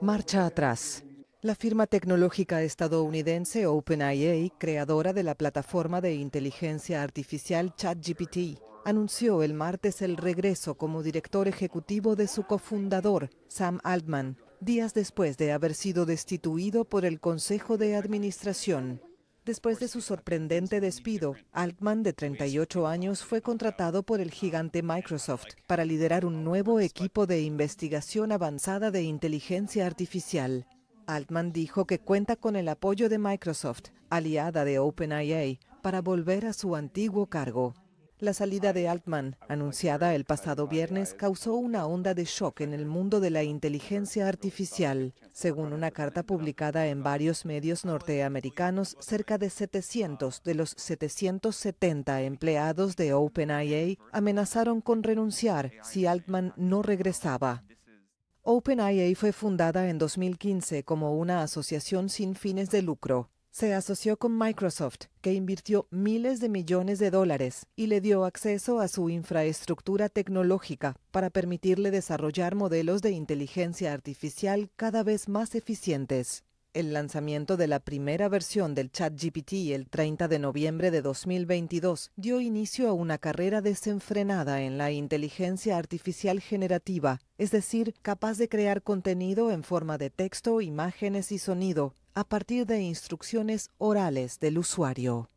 Marcha atrás. La firma tecnológica estadounidense OpenIA, creadora de la plataforma de inteligencia artificial ChatGPT, anunció el martes el regreso como director ejecutivo de su cofundador, Sam Altman, días después de haber sido destituido por el Consejo de Administración. Después de su sorprendente despido, Altman, de 38 años, fue contratado por el gigante Microsoft para liderar un nuevo equipo de investigación avanzada de inteligencia artificial. Altman dijo que cuenta con el apoyo de Microsoft, aliada de OpenIA, para volver a su antiguo cargo. La salida de Altman, anunciada el pasado viernes, causó una onda de shock en el mundo de la inteligencia artificial. Según una carta publicada en varios medios norteamericanos, cerca de 700 de los 770 empleados de OpenIA amenazaron con renunciar si Altman no regresaba. OpenIA fue fundada en 2015 como una asociación sin fines de lucro se asoció con Microsoft, que invirtió miles de millones de dólares y le dio acceso a su infraestructura tecnológica para permitirle desarrollar modelos de inteligencia artificial cada vez más eficientes. El lanzamiento de la primera versión del ChatGPT el 30 de noviembre de 2022 dio inicio a una carrera desenfrenada en la inteligencia artificial generativa, es decir, capaz de crear contenido en forma de texto, imágenes y sonido, a partir de instrucciones orales del usuario.